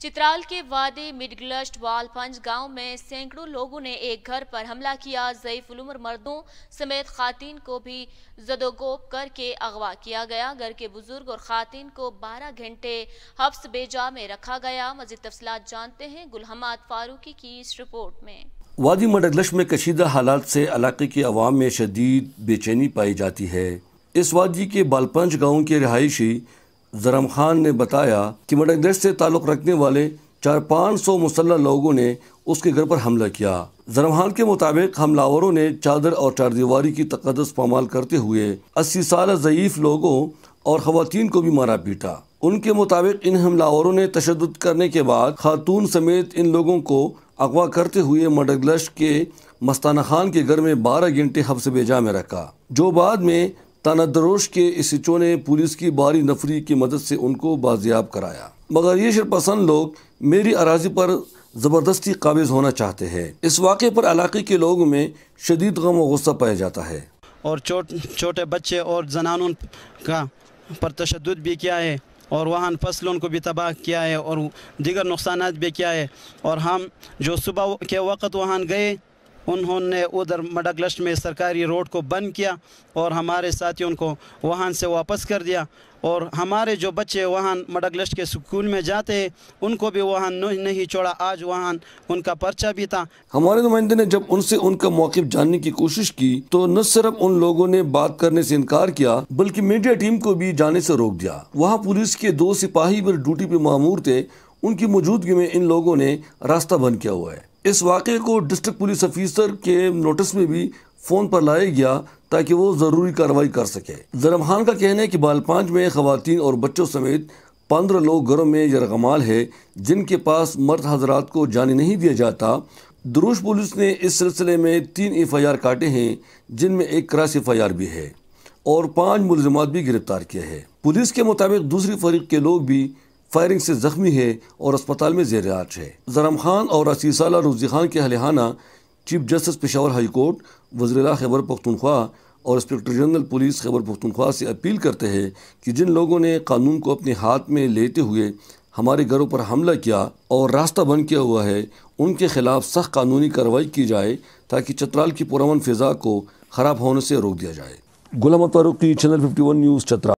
चित्राल के वादी मिडगलस्ट वालपंज गांव में सैकड़ों लोगों ने एक घर पर हमला किया जयीफ उम्र मर्दों समेत खातन को भी जदोगोप करके अगवा किया गया घर के बुजुर्ग और खातिन को 12 घंटे हफ्स बेजा में रखा गया मजीद तफसलात जानते हैं गुलहमाद फारूकी की इस रिपोर्ट में वादी मडगलश में कशीदा हालात से इलाके के अवाम में शदीद बेचैनी पाई जाती है इस वादी के बालपंच गाँव के रहायशी जरम खान ने बताया कि मडगदेश से ताल्लुक़ रखने वाले चार पाँच सौ मुसल्ह लोगों ने उसके घर पर हमला किया खान के मुताबिक हमलावरों ने चादर और चारदीवारी की तकदस पमाल करते हुए अस्सी साल ज़यीफ़ लोगों और खातन को भी मारा पीटा उनके मुताबिक इन हमलावरों ने तशद करने के बाद खातून समेत इन लोगों को अगवा करते हुए मडगलश के मस्ताना खान के घर में बारह घंटे हफ्स बेजा में रखा जो बाद में तानादरोश के इसिचों ने पुलिस की बारी नफरी की मदद से उनको बाजियाब कराया मगर ये शरपसंद लोग मेरी अराजी पर ज़बरदस्ती काबिज़ होना चाहते हैं इस वाक़े पर इलाके के लोगों में शदीद गम व गुस्सा पाया जाता है और छोटे छोटे बच्चे और जनानों का पर तशद भी किया है और वाहन फसलों को भी तबाह किया है और दीगर नुकसान भी किया है और हम जो सुबह के वक्त वहाँ गए उन्होंने उधर मडगलस्ट में सरकारी रोड को बंद किया और हमारे साथियों को वहाँ से वापस कर दिया और हमारे जो बच्चे वहाँ मडगलस्ट के स्कूल में जाते हैं उनको भी वहाँ नहीं छोड़ा आज वहाँ उनका पर्चा भी था हमारे नुमाइंदे ने जब उनसे उनका मौकफ जानने की कोशिश की तो न सिर्फ उन लोगों ने बात करने से इनकार किया बल्कि मीडिया टीम को भी जाने से रोक दिया वहाँ पुलिस के दो सिपाही पर ड्यूटी पे मामूर थे उनकी मौजूदगी में इन लोगों ने रास्ता बंद किया हुआ है इस वाक़े को डिस्ट्रिक्ट पुलिस अफीसर के नोटिस में भी फ़ोन पर लाया गया ताकि वो ज़रूरी कार्रवाई कर सके जरमहान का कहना है कि बालपांच में खुतिन और बच्चों समेत पंद्रह लोग घरों में यमाल है जिनके पास मर्द हजरात को जाने नहीं दिया जाता दरुज पुलिस ने इस सिलसिले में तीन एफ आई आर काटे हैं जिनमें एक क्रास एफ आई आर भी है और पाँच मुलजमत भी गिरफ्तार किया है पुलिस के मुताबिक दूसरी फरीक के लोग भी फायरिंग से जख्मी है और अस्पताल में जेर आज है जरम खान और अस्सी रोजी खान के हलिहाना chief justice Peshawar high court वजरा खैबर पख्तनख्वा और inspector general police Khyber Pakhtunkhwa से अपील करते हैं कि जिन लोगों ने कानून को अपने हाथ में लेते हुए हमारे घरों पर हमला किया और रास्ता बंद किया हुआ है उनके खिलाफ सख्त कानूनी कार्रवाई की जाए ताकि चतराल की पुरान फिजा को ख़राब होने से रोक दिया जाए गुलाम फारूक की चैनल फिफ्टी वन न्यूज़ चतराल